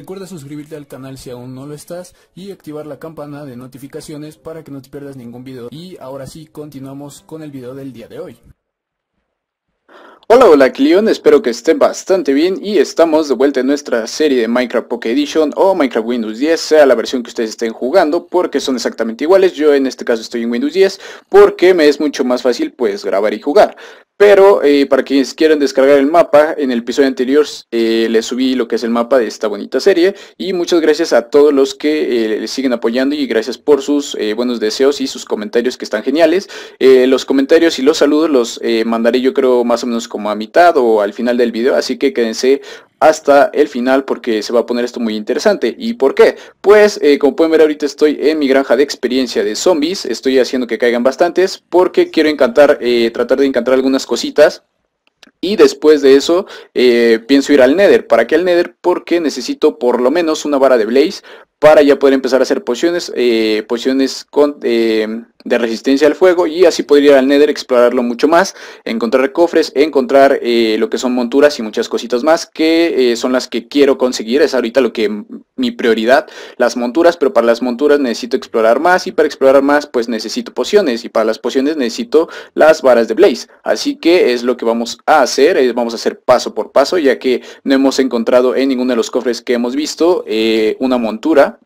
Recuerda suscribirte al canal si aún no lo estás y activar la campana de notificaciones para que no te pierdas ningún video. Y ahora sí, continuamos con el video del día de hoy. Hola, hola Clion, espero que estén bastante bien y estamos de vuelta en nuestra serie de Minecraft Pocket Edition o Minecraft Windows 10, sea la versión que ustedes estén jugando, porque son exactamente iguales, yo en este caso estoy en Windows 10, porque me es mucho más fácil pues grabar y jugar. Pero eh, para quienes quieran descargar el mapa, en el episodio anterior eh, les subí lo que es el mapa de esta bonita serie. Y muchas gracias a todos los que eh, les siguen apoyando y gracias por sus buenos deseos y sus comentarios que están geniales. los comentarios y los saludos los mandaré yo creo más o menos como a mitad o al final del video, así que quédense hasta el final porque se va a poner esto muy interesante. ¿Y por qué? Pues eh, como pueden ver ahorita estoy en mi granja de experiencia de zombies, estoy haciendo que caigan bastantes porque quiero encantar, eh, tratar de encantar algunas cositas y después de eso eh, pienso ir al Nether. ¿Para qué al Nether? Porque necesito por lo menos una vara de Blaze para ya poder empezar a hacer pociones, eh, pociones eh, de resistencia al fuego y así poder ir al Nether, explorarlo mucho más, encontrar cofres, encontrar lo que son monturas y muchas cositas más que son las que quiero conseguir, es ahorita lo que mi prioridad, las monturas, pero para las monturas necesito explorar más y para explorar más pues necesito pociones y para las pociones necesito las varas de Blaze, así que es lo que vamos a hacer hacer, eh, vamos a hacer paso por paso, ya que no hemos encontrado en ninguno de los cofres que hemos visto eh, una montura.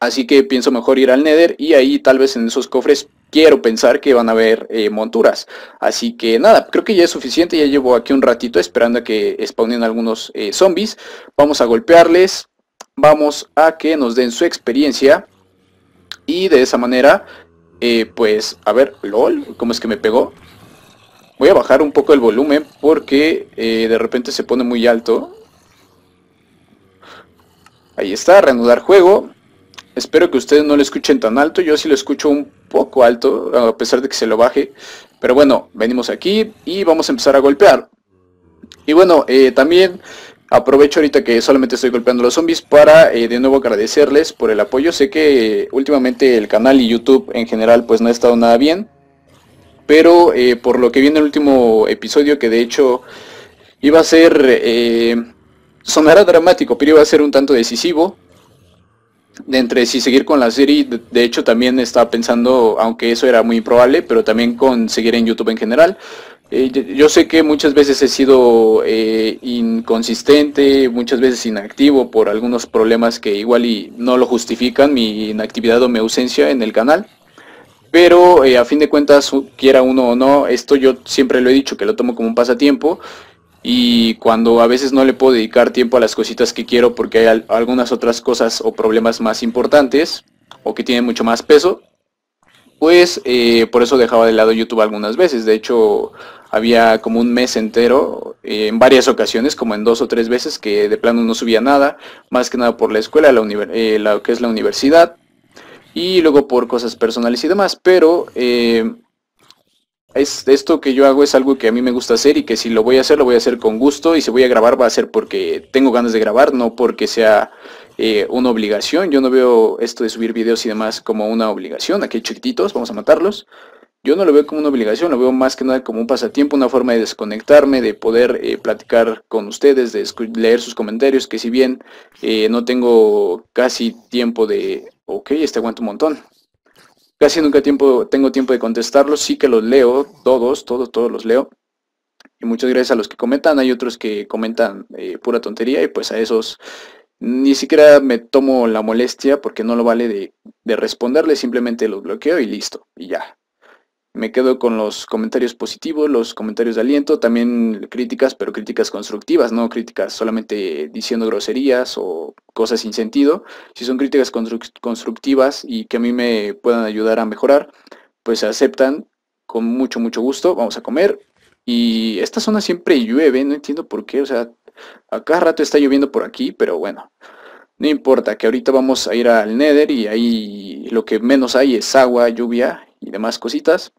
Así que pienso mejor ir al Nether y ahí tal vez en esos cofres quiero pensar que van a haber eh, monturas. Así que nada, creo que ya es suficiente. Ya llevo aquí un ratito esperando a que spawnen algunos zombies. Vamos a golpearles. Vamos a que nos den su experiencia. Y de esa manera, pues, a ver, lol, ¿cómo es que me pegó? Voy a bajar un poco el volumen porque eh, de repente se pone muy alto. Ahí está, reanudar juego. Espero que ustedes no lo escuchen tan alto. Yo sí lo escucho un poco alto, a pesar de que se lo baje. Pero bueno, venimos aquí y vamos a empezar a golpear. Y bueno, eh, también aprovecho ahorita que solamente estoy golpeando a los zombies para eh, de nuevo agradecerles por el apoyo. Sé que últimamente el canal y YouTube en general pues no ha estado nada bien pero eh, por lo que viene el último episodio, que de hecho iba a ser, eh, sonará dramático, pero iba a ser un tanto decisivo, de entre si seguir con la serie, de, hecho también estaba pensando, aunque eso era muy improbable, pero también con seguir en YouTube en general. Eh, yo sé que muchas veces he sido inconsistente, muchas veces inactivo por algunos problemas que igual y no lo justifican mi inactividad o mi ausencia en el canal. Pero eh, a fin de cuentas, quiera uno o no, esto yo siempre lo he dicho, que lo tomo como un pasatiempo. Y cuando a veces no le puedo dedicar tiempo a las cositas que quiero porque hay algunas otras cosas o problemas más importantes o que tienen mucho más peso, pues eh, por eso dejaba de lado YouTube algunas veces. De hecho, había como un mes entero, eh, en varias ocasiones, como en dos o tres veces, que de plano no subía nada, más que nada por la escuela, la, que es la universidad y luego por cosas personales y demás, pero eh, es, esto que yo hago es algo que a mí me gusta hacer y que si lo voy a hacer, lo voy a hacer con gusto y si voy a grabar va a ser porque tengo ganas de grabar, no porque sea eh, una obligación. Yo no veo esto de subir videos y demás como una obligación. Aquí hay chiquititos, vamos a matarlos. Yo no lo veo como una obligación, lo veo más que nada como un pasatiempo, una forma de desconectarme, de poder eh, platicar con ustedes, de leer sus comentarios, que si bien no tengo casi tiempo de Ok, este aguanta un montón. Casi nunca tengo tiempo de contestarlos, sí que los leo, todos, todos, todos los leo. Y muchas gracias a los que comentan, hay otros que comentan eh, pura tontería y pues a esos ni siquiera me tomo la molestia porque no lo vale de, de responderles, simplemente los bloqueo y listo, y ya me quedo con los comentarios positivos, los comentarios de aliento, también críticas, pero críticas constructivas, no críticas solamente diciendo groserías o cosas sin sentido. Si son críticas constructivas y que a mí me puedan ayudar a mejorar, pues se aceptan con mucho, mucho gusto. Vamos a comer. Y esta zona siempre llueve, no entiendo por qué, o sea, a cada rato está lloviendo por aquí, pero bueno. No importa, que ahorita vamos a ir al Nether y ahí lo que menos hay es agua, lluvia y demás cositas.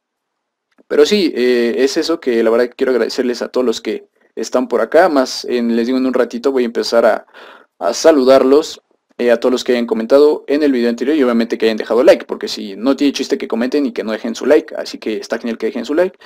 Pero sí, eh, es eso que la verdad quiero agradecerles a todos los que están por acá. Más les digo en un ratito voy a empezar a, saludarlos. Eh, a todos los que hayan comentado en el video anterior y obviamente que hayan dejado like, porque si no tiene chiste que comenten y que no dejen su like, así que está genial que dejen su like.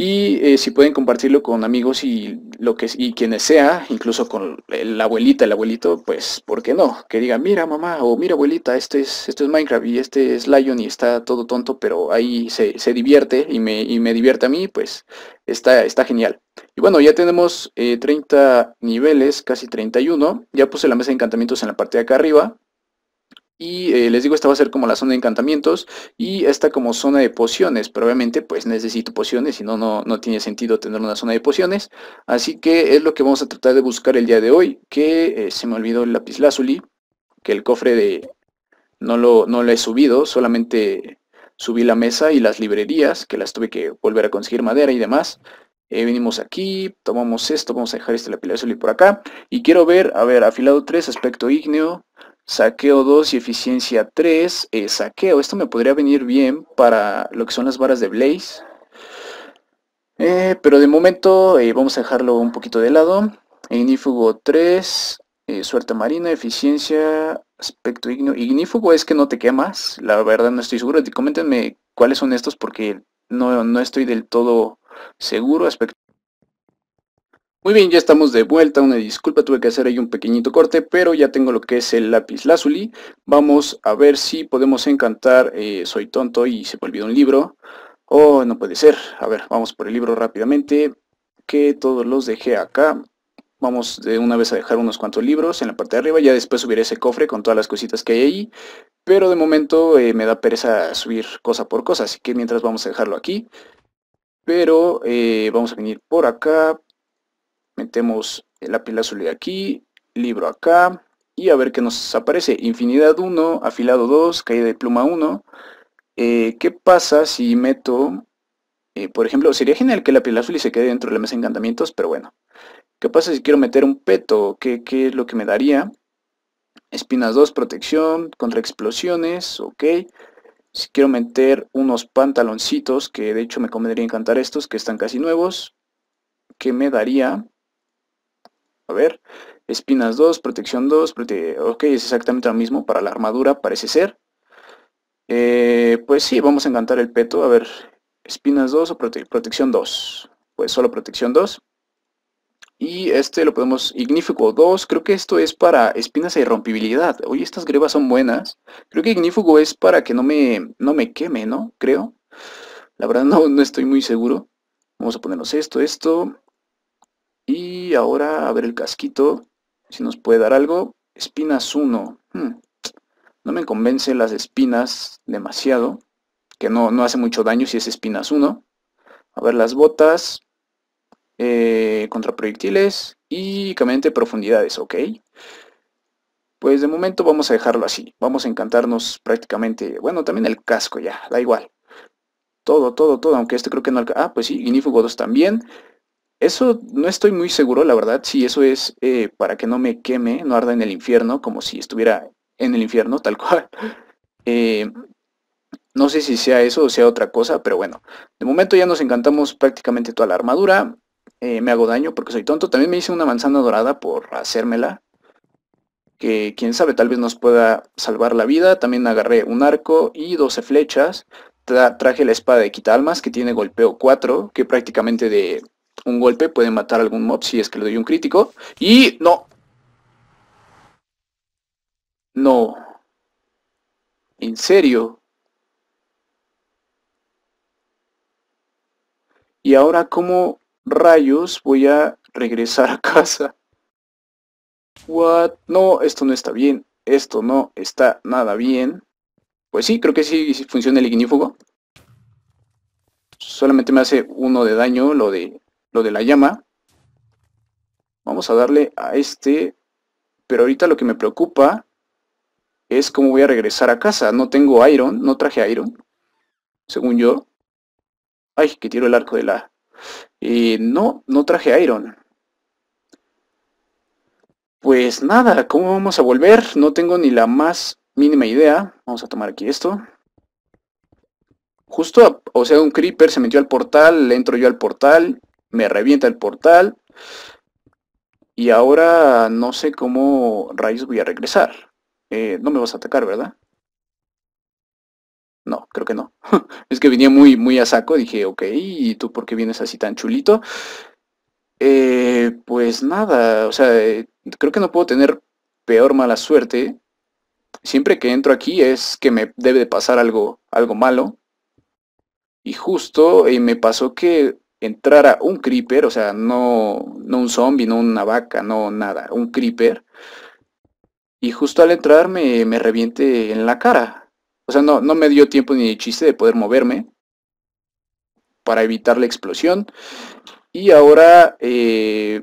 Y eh, si pueden compartirlo con amigos y lo que y quienes sea, incluso con la abuelita, el abuelito, pues, ¿por qué no? Que digan, mira mamá, o mira abuelita, este es, este es Minecraft y este es Lion y está todo tonto, pero ahí se, divierte y me, divierte a mí, pues está, está genial. Y bueno, ya tenemos 30 eh, niveles, casi 31. Ya puse la mesa de encantamientos en la parte de acá arriba. Y eh, les digo, esta va a ser como la zona de encantamientos y esta como zona de pociones. Pero obviamente pues necesito pociones, si no, no tiene sentido tener una zona de pociones. Así que es lo que vamos a tratar de buscar el día de hoy. Que eh, se me olvidó el lazuli que el cofre de... No lo, no he subido, solamente subí la mesa y las librerías, que las tuve que volver a conseguir madera y demás. Eh, venimos aquí, tomamos esto, vamos a dejar este lazuli por acá. Y quiero ver, a ver, afilado 3, aspecto ígneo, saqueo 2 y eficiencia 3, eh, saqueo. Esto me podría venir bien para lo que son las varas de Blaze. Eh, pero de momento eh, vamos a dejarlo un poquito de lado. Ignífugo 3, suerte marina, eficiencia, aspecto igno. Ignífugo es que no te quemas, la verdad no estoy seguro. Coméntenme cuáles son estos porque no, no estoy del todo seguro. Aspecto muy bien, ya estamos de vuelta, una disculpa, tuve que hacer ahí un pequeñito corte, pero ya tengo lo que es el lápiz lazuli. Vamos a ver si podemos encantar eh, Soy tonto y se me olvidó un libro. Oh, no puede ser. A ver, vamos por el libro rápidamente, que todos los dejé acá. Vamos de una vez a dejar unos cuantos libros en la parte de arriba, ya después subiré ese cofre con todas las cositas que hay ahí. Pero de momento eh, me da pereza subir cosa por cosa, así que mientras vamos a dejarlo aquí. Pero eh, vamos a venir por acá, Metemos la pila azul de aquí, libro acá, y a ver qué nos aparece. Infinidad 1, afilado 2, caída de pluma 1. Eh, ¿Qué pasa si meto, eh, por ejemplo, sería genial que la pila azul se quede dentro de la mesa de encantamientos, pero bueno. ¿Qué pasa si quiero meter un peto? ¿Qué, qué es lo que me daría? Espinas 2, protección, contra explosiones, ok. Si quiero meter unos pantaloncitos, que de hecho me convendría encantar estos, que están casi nuevos. ¿Qué me daría? A ver, espinas 2, protección 2, ok, es exactamente lo mismo para la armadura, parece ser. Eh, pues sí, vamos a encantar el peto, a ver, espinas 2 o protección 2. Pues solo protección 2. Y este lo podemos, ignífugo 2, creo que esto es para espinas e irrompibilidad. Oye, estas grebas son buenas. Creo que ignífugo es para que no me, no me queme, ¿no? Creo. La verdad no, no estoy muy seguro. Vamos a ponernos esto, esto ahora, a ver el casquito, si nos puede dar algo. Espinas 1. Hmm. No me convence las espinas demasiado, que no, no hace mucho daño si es espinas 1. A ver las botas, eh, contra proyectiles y caminante profundidades, ok. Pues de momento vamos a dejarlo así. Vamos a encantarnos prácticamente, bueno, también el casco ya, da igual. Todo, todo, todo, aunque este creo que no... Ah, pues sí, Ignífugo 2 también. Eso no estoy muy seguro, la verdad, si eso es eh, para que no me queme, no arda en el infierno, como si estuviera en el infierno, tal cual. Eh, no sé si sea eso o sea otra cosa, pero bueno. De momento ya nos encantamos prácticamente toda la armadura. Eh, me hago daño porque soy tonto. También me hice una manzana dorada por hacérmela. Que quién sabe, tal vez nos pueda salvar la vida. También agarré un arco y 12 flechas. traje la espada de quita almas que tiene golpeo 4, que prácticamente de un golpe puede matar a algún mob si es que le doy un crítico. Y no. No. ¿En serio? Y ahora como rayos voy a regresar a casa. What? No, esto no está bien. Esto no está nada bien. Pues sí, creo que sí, sí funciona el ignífugo. Solamente me hace uno de daño lo de de la llama. Vamos a darle a este. Pero ahorita lo que me preocupa es cómo voy a regresar a casa. No tengo iron, no traje iron. Según yo. Ay, que tiro el arco de la... y eh, no, no traje iron. Pues nada, como vamos a volver? No tengo ni la más mínima idea. Vamos a tomar aquí esto. Justo, o sea, un creeper se metió al portal, le entro yo al portal me revienta el portal y ahora no sé cómo raíz voy a regresar. Eh, no me vas a atacar, ¿verdad? No, creo que no. es que venía muy, muy a saco. Dije, ok, ¿y tú por qué vienes así tan chulito? Eh, pues nada, o sea, eh, creo que no puedo tener peor mala suerte. Siempre que entro aquí es que me debe de pasar algo, algo malo. Y justo me pasó que entrara un creeper, o sea, no, no un zombie, no una vaca, no nada, un creeper. Y justo al entrar me, reviente en la cara. O sea, no, no me dio tiempo ni chiste de poder moverme para evitar la explosión. Y ahora eh,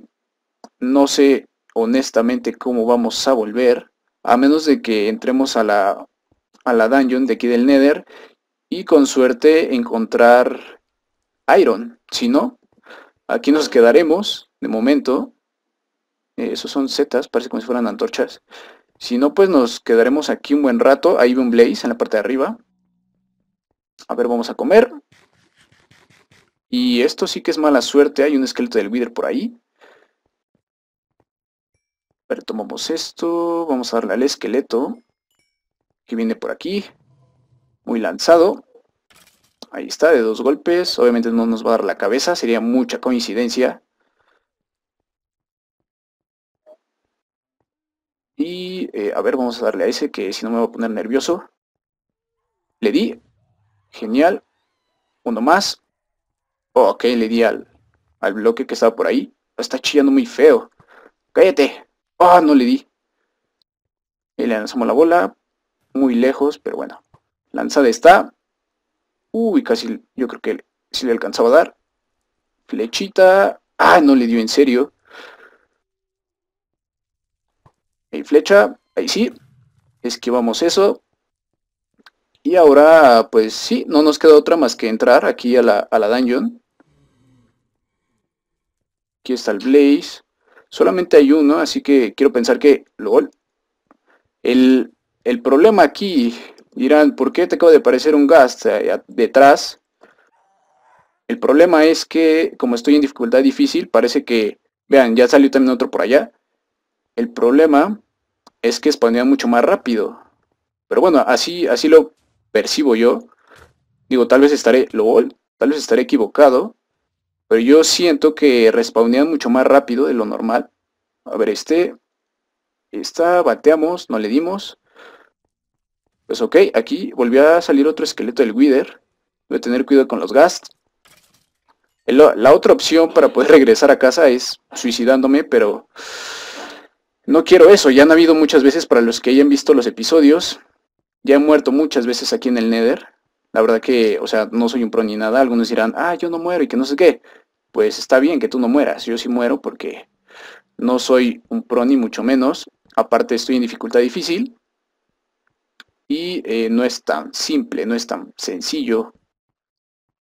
no sé honestamente cómo vamos a volver, a menos de que entremos a la, a la dungeon de aquí del Nether y con suerte encontrar Iron. Si no, aquí nos quedaremos de momento. Eh, esos son setas, parece como si fueran antorchas. Si no, pues nos quedaremos aquí un buen rato. Ahí ve un blaze en la parte de arriba. A ver, vamos a comer. Y esto sí que es mala suerte. Hay un esqueleto del Wither por ahí. A ver, tomamos esto. Vamos a darle al esqueleto. Que viene por aquí. Muy lanzado. Ahí está, de dos golpes. Obviamente no nos va a dar la cabeza, sería mucha coincidencia. Y eh, a ver, vamos a darle a ese que si no me va a poner nervioso. Le di. Genial. Uno más. ok, le di al, bloque que estaba por ahí. Está chillando muy feo. Cállate. Ah, no le di. Y le lanzamos la bola. Muy lejos, pero bueno. Lanzada está. Uy, casi yo creo que sí le alcanzaba a dar. Flechita. Ah, no le dio en serio. Ahí flecha. Ahí sí. Esquivamos eso. Y ahora, pues sí, no nos queda otra más que entrar aquí a la, dungeon. Aquí está el Blaze. Solamente hay uno, así que quiero pensar que... LOL. El, el problema aquí Dirán, ¿por qué te acaba de aparecer un gas eh, detrás? El problema es que, como estoy en dificultad difícil, parece que... Vean, ya salió también otro por allá. El problema es que spawnea mucho más rápido. Pero bueno, así, así lo percibo yo. Digo, tal vez estaré... LOL, tal vez estaré equivocado. Pero yo siento que respawnean mucho más rápido de lo normal. A ver, este... Esta bateamos, no le dimos. Pues ok, aquí volvió a salir otro esqueleto del Wither. Voy a tener cuidado con los gast. La otra opción para poder regresar a casa es suicidándome, pero no quiero eso. Ya han habido muchas veces para los que hayan visto los episodios. Ya he muerto muchas veces aquí en el Nether. La verdad que, o sea, no soy un pro ni nada. Algunos dirán, ah, yo no muero y que no sé qué. Pues está bien que tú no mueras. Yo sí muero porque no soy un pro ni mucho menos. Aparte estoy en dificultad difícil. Y eh, no es tan simple, no es tan sencillo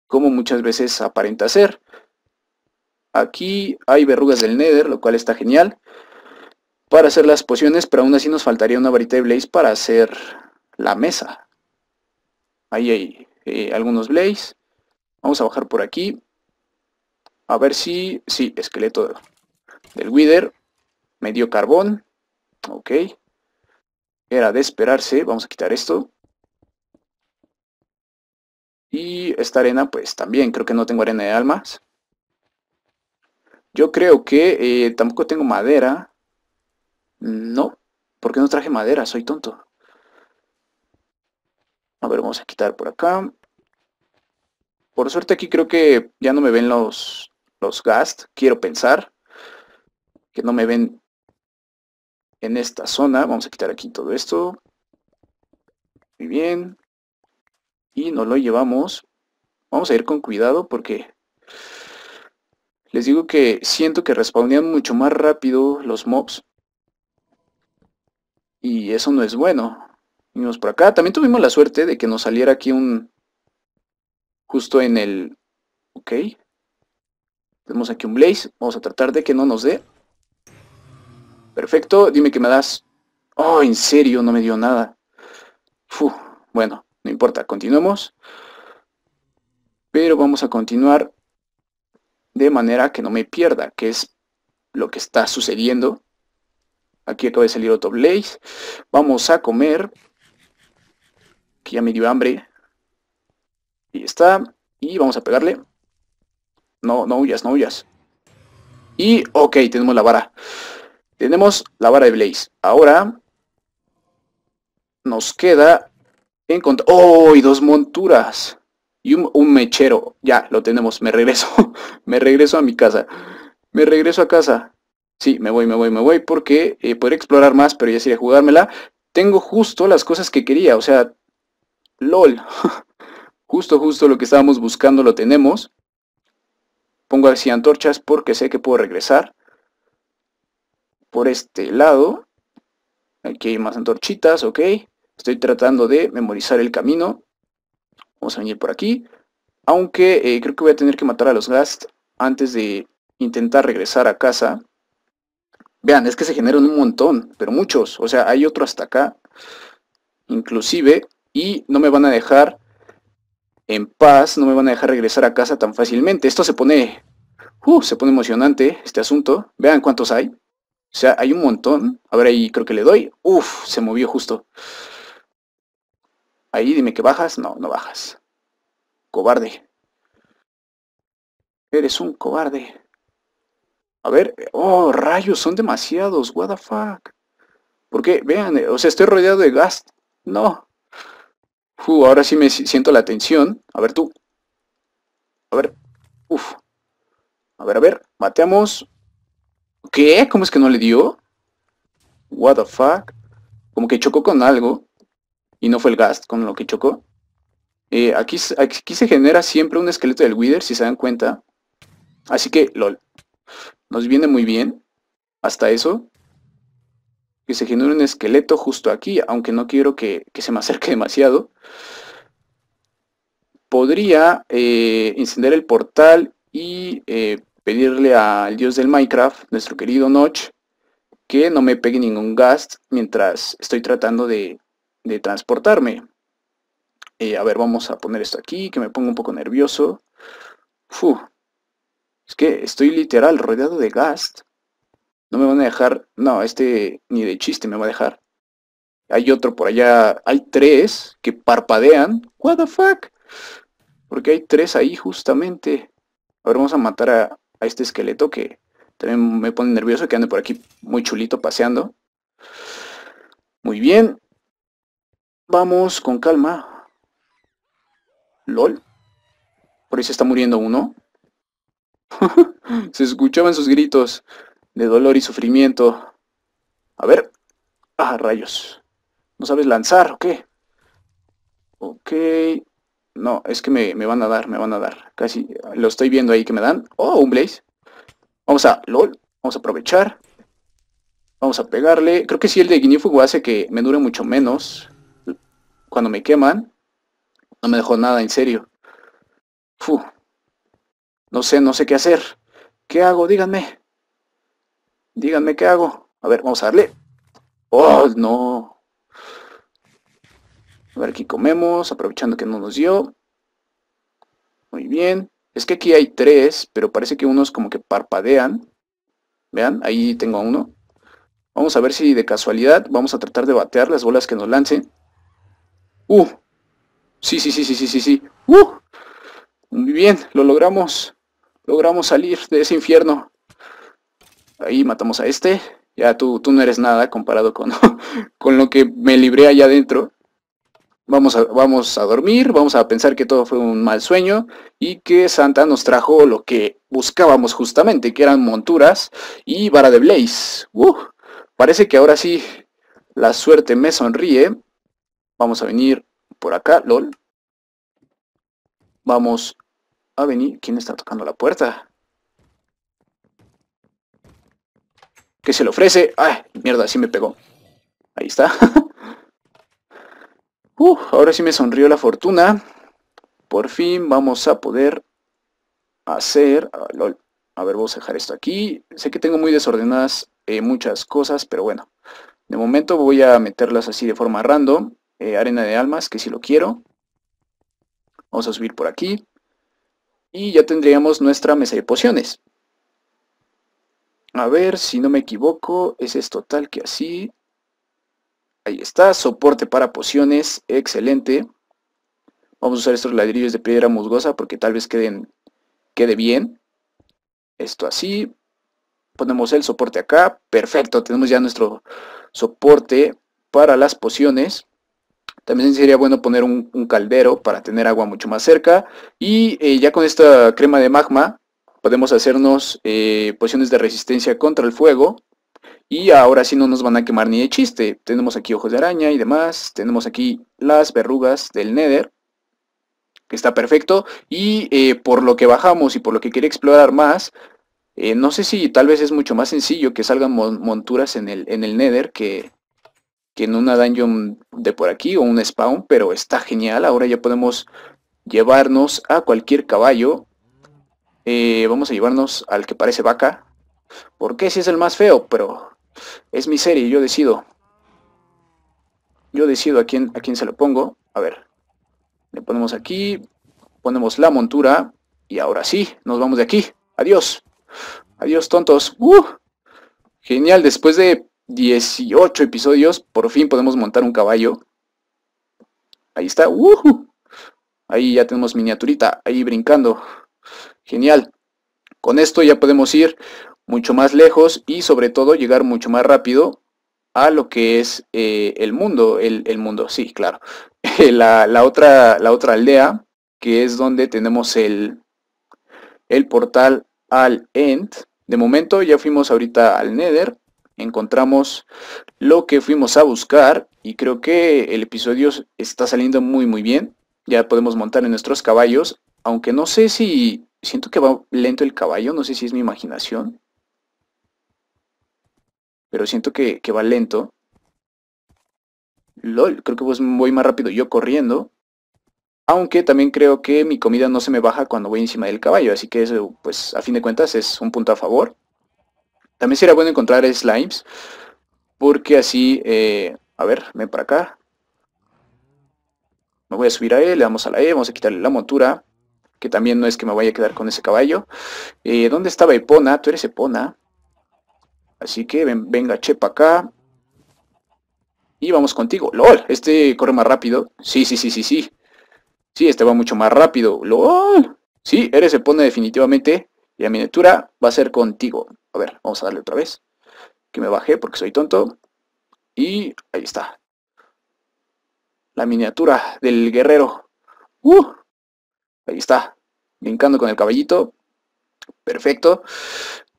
como muchas veces aparenta ser. Aquí hay verrugas del nether, lo cual está genial. Para hacer las pociones, pero aún así nos faltaría una varita de blaze para hacer la mesa. Ahí hay eh, algunos blaze. Vamos a bajar por aquí. A ver si... Sí, esqueleto del Wither. Medio carbón. Ok. Era de esperarse. Vamos a quitar esto. Y esta arena, pues también, creo que no tengo arena de almas. Yo creo que eh, tampoco tengo madera. No, porque no traje madera? Soy tonto. A ver, vamos a quitar por acá. Por suerte aquí creo que ya no me ven los, los gast, quiero pensar. Que no me ven en esta zona. Vamos a quitar aquí todo esto. Muy bien. Y nos lo llevamos. Vamos a ir con cuidado porque les digo que siento que respawnean mucho más rápido los mobs. Y eso no es bueno. Vimos por acá. También tuvimos la suerte de que nos saliera aquí un... Justo en el... Ok. Tenemos aquí un blaze. Vamos a tratar de que no nos dé. Perfecto, dime que me das. Oh, en serio, no me dio nada. bueno, no importa, continuemos. Pero vamos a continuar de manera que no me pierda, que es lo que está sucediendo. Aquí acaba de salir otro Blaze. Vamos a comer. Que ya me dio hambre. Y está. Y vamos a pegarle. No, no huyas, no huyas. Y, ok, tenemos la vara. Tenemos la vara de Blaze. Ahora nos queda encontrar... ¡Oh! Y dos monturas. Y un, mechero. Ya, lo tenemos. Me regreso. me regreso a mi casa. Me regreso a casa. Sí, me voy, me voy, me voy. Porque eh, podría explorar más, pero ya sería jugármela. Tengo justo las cosas que quería. O sea, LOL. justo, justo lo que estábamos buscando lo tenemos. Pongo así antorchas porque sé que puedo regresar por este lado. Aquí hay más antorchitas, ok. Estoy tratando de memorizar el camino. Vamos a venir por aquí. Aunque eh, creo que voy a tener que matar a los Gast antes de intentar regresar a casa. Vean, es que se generan un montón, pero muchos. O sea, hay otro hasta acá. Inclusive. Y no me van a dejar en paz. No me van a dejar regresar a casa tan fácilmente. Esto se pone... Uh, se pone emocionante este asunto. Vean cuántos hay. O sea, hay un montón. A ver, ahí creo que le doy. Uf, se movió justo. Ahí dime que bajas. No, no bajas. Cobarde. Eres un cobarde. A ver. Oh, rayos, son demasiados. What the fuck. ¿Por qué? Vean, eh, o sea, estoy rodeado de gas. No. Uf, ahora sí me siento la tensión. A ver tú. A ver. Uf. A ver, a ver. Mateamos. ¿Qué? ¿Cómo es que no le dio? What the fuck? Como que chocó con algo. Y no fue el gas con lo que chocó. Eh, aquí, aquí se genera siempre un esqueleto del Wither, si se dan cuenta. Así que, lol. Nos viene muy bien. Hasta eso. Que se genere un esqueleto justo aquí. Aunque no quiero que, se me acerque demasiado. Podría eh, encender el portal y eh, pedirle al dios del Minecraft, nuestro querido Notch, que no me pegue ningún gas mientras estoy tratando de, transportarme. Eh, a ver, vamos a poner esto aquí, que me pongo un poco nervioso. es que estoy literal rodeado de gas. No me van a dejar, no, este ni de chiste me va a dejar. Hay otro por allá, hay tres que parpadean. What the fuck? Porque hay tres ahí justamente. A ver, vamos a matar a, este esqueleto que también me pone nervioso que ande por aquí muy chulito paseando. Muy bien. Vamos con calma. LOL. Por ahí se está muriendo uno. se escuchaban sus gritos de dolor y sufrimiento. A ver. a ah, rayos. ¿No sabes lanzar o qué? Ok. No, es que me, van a dar, me van a dar. Casi lo estoy viendo ahí que me dan. Oh, un Blaze. Vamos a LOL. Vamos a aprovechar. Vamos a pegarle. Creo que si el de fuego hace que me dure mucho menos. Cuando me queman. No me dejó nada, en serio. Fu. No sé, no sé qué hacer. ¿Qué hago? Díganme. Díganme qué hago. A ver, vamos a darle. Oh, no. A ver, aquí comemos, aprovechando que no nos dio. Muy bien. Es que aquí hay tres, pero parece que unos como que parpadean. Vean, ahí tengo uno. Vamos a ver si de casualidad vamos a tratar de batear las bolas que nos lancen. ¡Uh! Sí, sí, sí, sí, sí, sí, sí. ¡Uh! Muy bien, lo logramos. Logramos salir de ese infierno. Ahí matamos a este. Ya tú, tú no eres nada comparado con, con lo que me libré allá adentro. Vamos a, dormir, vamos a pensar que todo fue un mal sueño y que Santa nos trajo lo que buscábamos justamente, que eran monturas y vara de Blaze. parece que ahora sí la suerte me sonríe. Vamos a venir por acá, lol. Vamos a venir. ¿Quién está tocando la puerta? ¿Qué se le ofrece? ¡Ay, mierda! Sí me pegó. Ahí está. ahora sí me sonrió la fortuna. Por fin vamos a poder hacer... Ah, a ver, vamos a dejar esto aquí. Sé que tengo muy desordenadas eh, muchas cosas, pero bueno. De momento voy a meterlas así de forma random. Eh, arena de almas, que si lo quiero. Vamos a subir por aquí. Y ya tendríamos nuestra mesa de pociones. A ver, si no me equivoco, es esto tal que así. Ahí está, soporte para pociones, excelente. Vamos a usar estos ladrillos de piedra musgosa porque tal vez queden, quede bien. Esto así. Ponemos el soporte acá. Perfecto, tenemos ya nuestro soporte para las pociones. También sería bueno poner un, caldero para tener agua mucho más cerca. Y eh, ya con esta crema de magma podemos hacernos eh, pociones de resistencia contra el fuego. Y ahora sí no nos van a quemar ni de chiste. Tenemos aquí ojos de araña y demás. Tenemos aquí las verrugas del Nether. Que está perfecto. Y eh, por lo que bajamos y por lo que quiere explorar más. Eh, no sé si tal vez es mucho más sencillo que salgan monturas en el, en el Nether que, en una dungeon de por aquí o un spawn. Pero está genial. Ahora ya podemos llevarnos a cualquier caballo. Eh, vamos a llevarnos al que parece vaca. Porque si es el más feo, pero es mi serie, yo decido. Yo decido a quién, a quién se lo pongo. A ver, le ponemos aquí, ponemos la montura y ahora sí, nos vamos de aquí. Adiós. Adiós, tontos. Uh, genial, después de 18 episodios, por fin podemos montar un caballo. Ahí está. Ahí ya tenemos miniaturita, ahí brincando. Genial. Con esto ya podemos ir mucho más lejos y sobre todo llegar mucho más rápido a lo que es eh, el mundo, el, mundo, sí, claro. la, la, otra, la otra aldea, que es donde tenemos el, el portal al End. De momento ya fuimos ahorita al Nether, encontramos lo que fuimos a buscar y creo que el episodio está saliendo muy muy bien. Ya podemos montar en nuestros caballos, aunque no sé si siento que va lento el caballo, no sé si es mi imaginación pero siento que, va lento. LOL, creo que voy más rápido yo corriendo. Aunque también creo que mi comida no se me baja cuando voy encima del caballo, así que eso, pues a fin de cuentas es un punto a favor. También sería bueno encontrar slimes, porque así, eh, a ver, ven para acá. Me voy a subir a él. le damos a la E, vamos a quitarle la montura, que también no es que me vaya a quedar con ese caballo. Eh, ¿Dónde estaba Epona? Tú eres Epona. Así que venga, chepa acá. Y vamos contigo. LOL, este corre más rápido. Sí, sí, sí, sí, sí. Sí, este va mucho más rápido. LOL. Sí, Eres se pone definitivamente. Y la miniatura va a ser contigo. A ver, vamos a darle otra vez. Que me baje porque soy tonto. Y ahí está. La miniatura del guerrero. ¡Uh! Ahí está. Brincando con el caballito. Perfecto.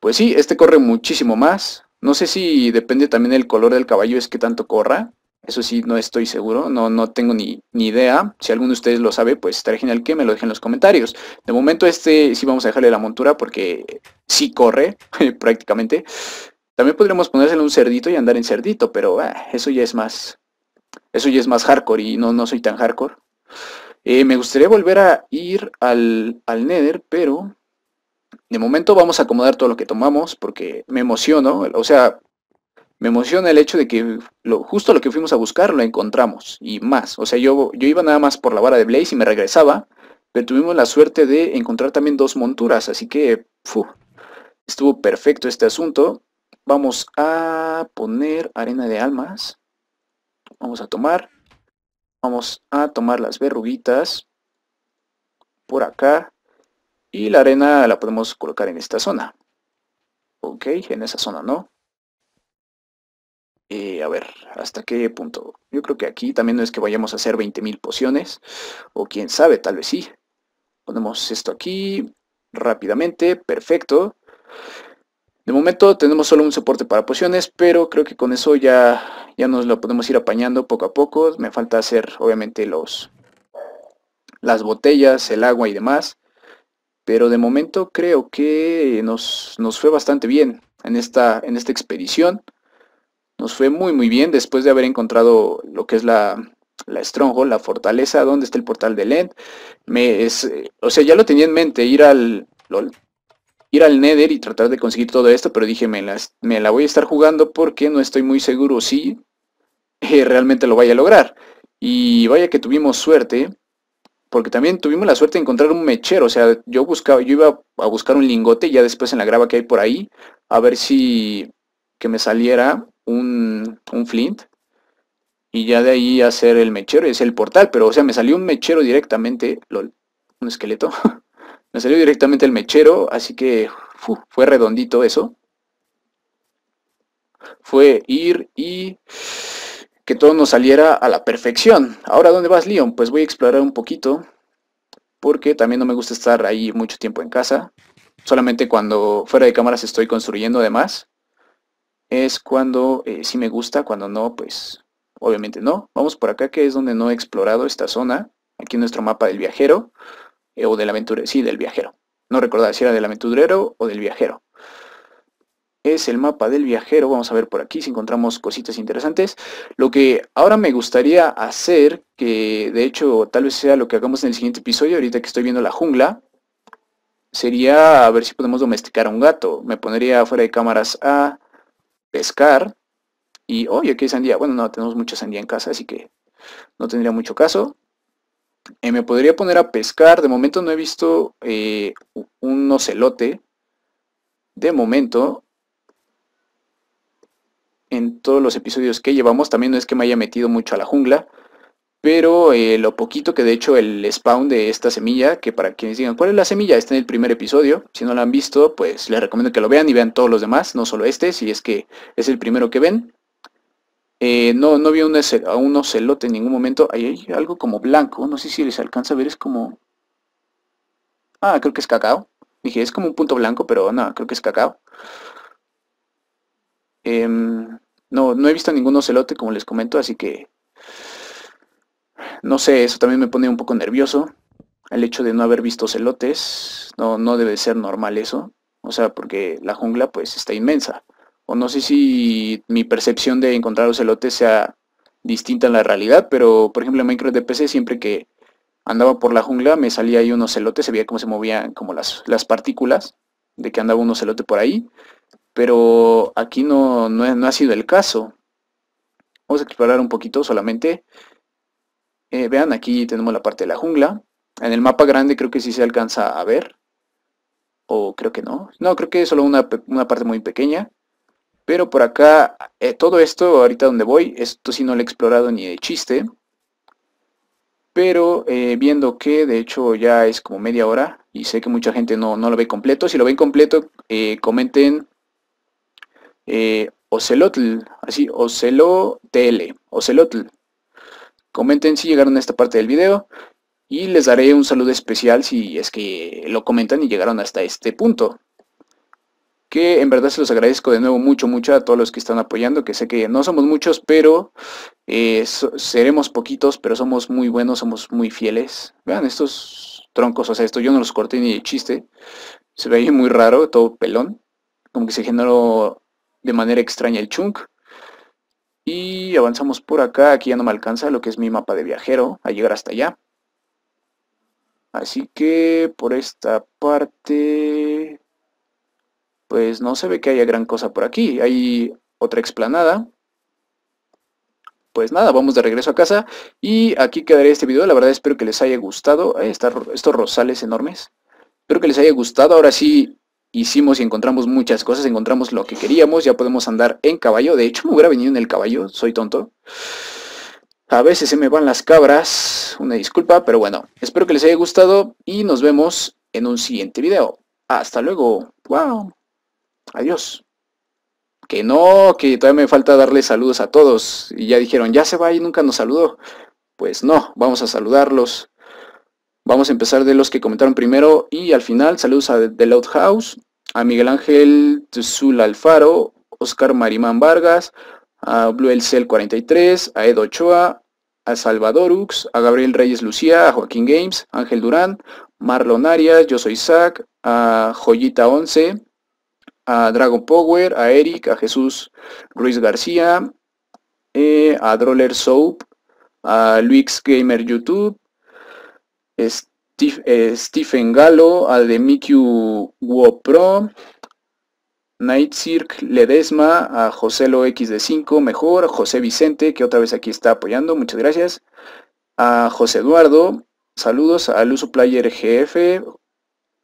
Pues sí, este corre muchísimo más. No sé si depende también del color del caballo, es que tanto corra. Eso sí, no estoy seguro, no, no tengo ni, idea. Si alguno de ustedes lo sabe, pues estaría genial que me lo dejen en los comentarios. De momento este sí vamos a dejarle la montura porque sí corre prácticamente. También podríamos ponérselo un cerdito y andar en cerdito, pero ah, eso ya es más... Eso ya es más hardcore y no, no soy tan hardcore. Eh, me gustaría volver a ir al, al Nether, pero de momento vamos a acomodar todo lo que tomamos porque me emociono, o sea, me emociona el hecho de que justo lo que fuimos a buscar lo encontramos y más. O sea, yo, yo iba nada más por la vara de Blaze y me regresaba, pero tuvimos la suerte de encontrar también dos monturas, así que estuvo perfecto este asunto. Vamos a poner arena de almas. Vamos a tomar. Vamos a tomar las verruguitas. Por acá. Y la arena la podemos colocar en esta zona. Ok, en esa zona no. y eh, a ver, ¿hasta qué punto? Yo creo que aquí también no es que vayamos a hacer 20.000 pociones. O quién sabe, tal vez sí. Ponemos esto aquí rápidamente. Perfecto. De momento tenemos solo un soporte para pociones, pero creo que con eso ya, ya nos lo podemos ir apañando poco a poco. Me falta hacer obviamente los las botellas, el agua y demás. Pero de momento creo que nos, fue bastante bien en esta, en esta expedición. Nos fue muy muy bien después de haber encontrado lo que es la, Stronghold, la fortaleza, donde está el portal de Lent. Me es, eh, o sea, ya lo tenía en mente, ir al ir al Nether y tratar de conseguir todo esto, pero dije, me, la voy a estar jugando porque no estoy muy seguro si eh, realmente lo vaya a lograr. Y vaya que tuvimos suerte, porque también tuvimos la suerte de encontrar un mechero, o sea, yo buscaba, yo iba a buscar un lingote ya después en la grava que hay por ahí, a ver si que me saliera un, un flint y ya de ahí hacer el mechero y el portal, pero o sea, me salió un mechero directamente, un esqueleto, me salió directamente el mechero, así que fue redondito eso. Fue ir y que todo nos saliera a la perfección. Ahora, ¿dónde vas, Leon? Pues voy a explorar un poquito, porque también no me gusta estar ahí mucho tiempo en casa. Solamente cuando fuera de cámaras estoy construyendo además. Es cuando eh, sí me gusta, cuando no, pues obviamente no. Vamos por acá, que es donde no he explorado esta zona. Aquí nuestro mapa del viajero, eh, o del aventurero, sí, del viajero. No recordaba si era del aventurero o del viajero es el mapa del viajero. Vamos a ver por aquí si encontramos cositas interesantes. Lo que ahora me gustaría hacer, que de hecho tal vez sea lo que hagamos en el siguiente episodio, ahorita que estoy viendo la jungla, sería a ver si podemos domesticar a un gato. Me pondría fuera de cámaras a pescar. Y, oye, aquí hay sandía. Bueno, no, tenemos mucha sandía en casa, así que no tendría mucho caso. Eh, me podría poner a pescar. De momento no he visto eh, un ocelote. De momento, en todos los episodios que llevamos. También no es que me haya metido mucho a la jungla, pero eh, lo poquito que de hecho el spawn de esta semilla, que para quienes digan cuál es la semilla, está en el primer episodio. Si no la han visto, pues les recomiendo que lo vean y vean todos los demás, no solo este, si es que es el primero que ven. Eh, no, no vi un, a un ocelote en ningún momento. hay algo como blanco. No sé si les alcanza a ver. Es como... Ah, creo que es cacao. Dije, es como un punto blanco, pero no, creo que es cacao. Em, no, no he visto ningún ocelote, como les comento, así que... No sé, eso también me pone un poco nervioso. El hecho de no haber visto ocelotes, no, no debe ser normal eso. O sea, porque la jungla pues está inmensa. O no sé si mi percepción de encontrar ocelotes sea distinta a la realidad, pero por ejemplo en Minecraft de PC siempre que andaba por la jungla me salía ahí un ocelote, se veía cómo se movían como las, las partículas de que andaba un ocelote por ahí pero aquí no, ha sido el caso. Vamos a explorar un poquito solamente. Eh, vean, aquí tenemos la parte de la jungla. En el mapa grande creo que sí se alcanza a ver. O creo que no. No, creo que es solo una, parte muy pequeña. Pero por acá, eh, todo esto, ahorita donde voy, esto sí no lo he explorado ni de chiste. Pero eh, viendo que de hecho ya es como media hora y sé que mucha gente no, no lo ve completo. Si lo ven completo, comenten eh, Ocelotl, así, Ocelotl, Ocelotl. Comenten si llegaron a esta parte del video y les daré un saludo especial si es que lo comentan y llegaron hasta este punto. Que en verdad se los agradezco de nuevo mucho, mucho a todos los que están apoyando, que sé que no somos muchos, pero eh, seremos poquitos, pero somos muy buenos, somos muy fieles. Vean estos troncos, o sea, esto yo no los corté ni de chiste. Se veía muy raro, todo pelón. Como que se generó de manera extraña el chunk. Y avanzamos por acá, aquí ya no me alcanza lo que es mi mapa de viajero, a llegar hasta allá. Así que por esta parte, pues no se ve que haya gran cosa por aquí. Hay otra explanada. Pues nada, vamos de regreso a casa y aquí quedaría este video. La verdad espero que les haya gustado. Eh, estos rosales enormes. Espero que les haya gustado. Ahora sí, hicimos y encontramos muchas cosas, encontramos lo que queríamos, ya podemos andar en caballo. De hecho, me hubiera venido en el caballo, soy tonto. A veces se me van las cabras, una disculpa, pero bueno, espero que les haya gustado y nos vemos en un siguiente video. Hasta luego. Wow. Adiós. Que no, que todavía me falta darle saludos a todos. Y ya dijeron, ya se va y nunca nos saludó. Pues no, vamos a saludarlos. Vamos a empezar de los que comentaron primero y al final saludos a The Loud House, a Miguel Ángel Tzul Alfaro, Oscar Marimán Vargas, a Blue Cell 43, a Ed Ochoa, a Salvador Ux, a Gabriel Reyes Lucía, a Joaquín Games, Ángel Durán, Marlon Arias, Yo Soy Isaac, a Joyita 11, a Dragon Power, a Eric, a Jesús Ruiz García, eh, a Droller Soap, a Luis Gamer YouTube, este, eh, Stephen Galo, Aldemikyu Wopro, Night Ledesma, a José Lo X de 5, mejor, José Vicente, que otra vez aquí está apoyando, muchas gracias, a José Eduardo, saludos al Uso Player GF,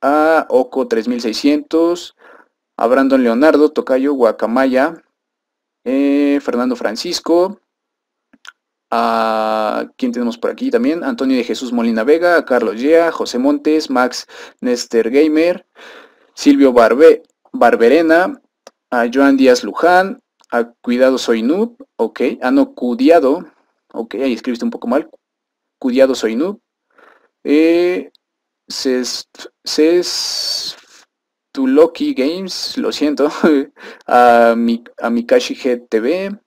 a Oco 3600, a Brandon Leonardo, Tocayo Guacamaya, eh, Fernando Francisco, a ah, quién tenemos por aquí también, Antonio de Jesús Molina Vega, Carlos Yea, José Montes, Max Nester Gamer, Silvio Barbe, Barberena, a Joan Díaz Luján, a Cuidado Soy Noob, ok, a ah, no Cudiado, ok, ahí escribiste un poco mal, Cuidado Soy Noob, eh, ses, Tuloki Games, lo siento, a, mi, a Mikashi GTV,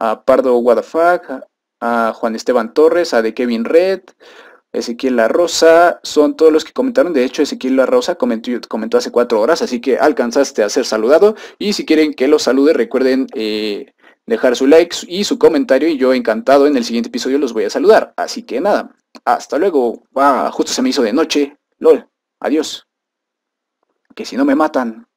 a Pardo Guadafac, a Juan Esteban Torres, a De Kevin Red, Ezequiel La Rosa, son todos los que comentaron. De hecho, Ezequiel La Rosa comentó, comentó hace cuatro horas, así que alcanzaste a ser saludado. Y si quieren que los salude, recuerden eh, dejar su like y su comentario. Y yo encantado en el siguiente episodio los voy a saludar. Así que nada, hasta luego. Ah, justo se me hizo de noche. LOL, adiós. Que si no me matan.